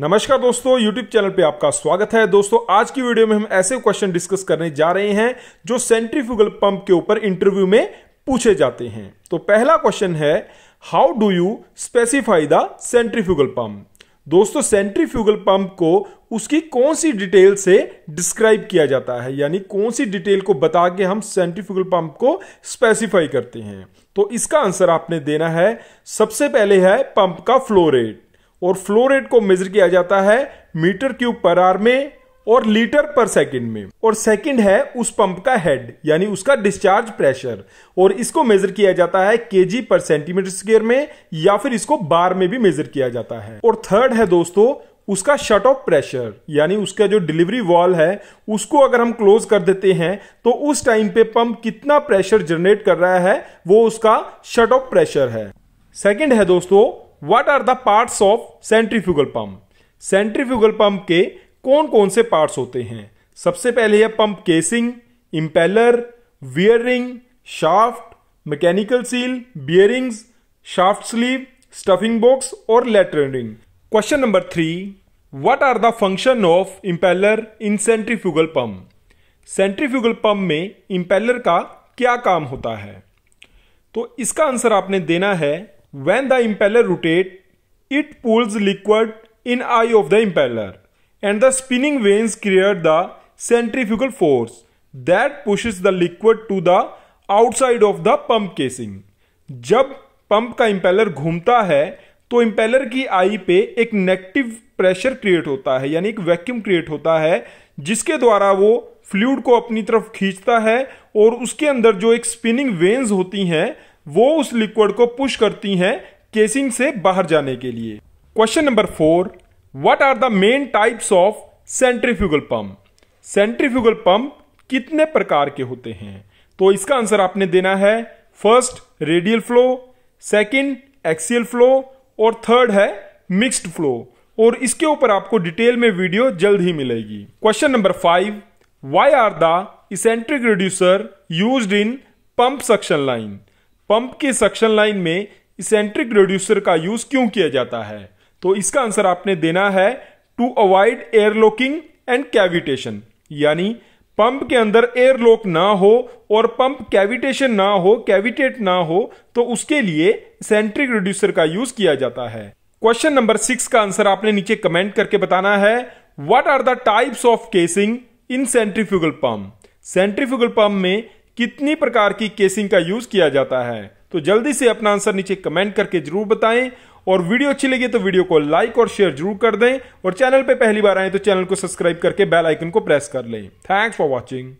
नमस्कार दोस्तों YouTube channel पे आपका स्वागत है दोस्तों आज की वीडियो में हम ऐसे क्वेश्चन डिस्कस करने जा रहे हैं जो सेंट्रीफ्यूगल पंप के ऊपर इंटरव्यू में पूछे जाते हैं तो पहला क्वेश्चन है how do you specify the centrifugal pump दोस्तों सेंट्रीफ्यूगल पंप को उसकी कौन सी डिटेल से डिस्क्राइब किया जाता है यानी कौन सी डिटेल को बता के हम सेंट्रीफ्यूगल पंप को स्पेसिफाई करते हैं तो इसका आंसर आपने देना है सबसे पहले है पंप का फ्लो रेट और फ्लो रेट को मेजर किया जाता है मीटर क्यूब पर आर में और लीटर पर सेकंड में और सेकंड है उस पंप का हेड यानी उसका डिस्चार्ज प्रेशर और इसको मेजर किया जाता है केजी पर सेंटीमीटर स्क्वायर में या फिर इसको बार में भी मेजर किया जाता है और थर्ड है दोस्तों उसका शट ऑफ प्रेशर यानी उसका जो डिलीवरी वॉल है उसको अगर हम क्लोज कर देते हैं तो उस टाइम पे पंप कितना प्रेशर जनरेट कर रहा है वो उसका शट ऑफ प्रेशर है सेकंड है दोस्तों what are the parts of centrifugal pump centrifugal pump के कौन कौन से पार्ट्स होते हैं सबसे पहले है pump casing impeller wearing shaft mechanical seal bearings shaft sleeve stuffing box और lettering question number three what are the function of impeller in centrifugal pump centrifugal pump में इंपेलर का क्या काम होता है तो इसका आंसर आपने देना है When the impeller rotates, it pulls liquid in eye of the impeller and the spinning vanes create the centrifugal force that pushes the liquid to the outside of the pump casing जब pump का impeller घूमता है तो impeller की आई पे एक negative pressure create होता है यानी एक वैक्यूम क्रिएट होता है जिसके द्वारा वो फ्लूड को अपनी तरफ खींचता है और उसके अंदर जो एक स्पिनिंग वेन्स होती हैं वो उस लिक्विड को पुश करती हैं केसिंग से बाहर जाने के लिए question number four what are the main types of centrifugal pump centrifugal pump कितने प्रकार के होते हैं तो इसका आंसर आपने देना है first radial flow second axial flow और थर्ड है मिक्स्ड फ्लो और इसके ऊपर आपको डिटेल में वीडियो जल्द ही मिलेगी question number five why are the eccentric reducer use in pump suction line pump के सक्शन लाइन में इसेंट्रिक रिड्यूसर का यूज क्यों किया जाता है तो इसका आंसर आपने देना है to avoid airlocking and cavitation यानी पंप के अंदर एयरलॉक ना हो और पंप कैविटेशन ना हो कैविटेट ना हो तो उसके लिए सेंट्रिक रिड्यूसर का यूज किया जाता है क्वेश्चन नंबर सिक्स का आंसर आपने नीचे कमेंट करके बताना है what are the types of casing in centrifugal pump centrifugal pump में कितनी प्रकार की केसिंग का यूज किया जाता है तो जल्दी से अपना आंसर नीचे कमेंट करके जरूर बताएं और वीडियो अच्छी लगी तो वीडियो को लाइक और शेयर जरूर कर दें और चैनल पर पहली बार आए तो चैनल को सब्सक्राइब करके बेल आइकन को प्रेस कर लें थैंक्स फॉर वॉचिंग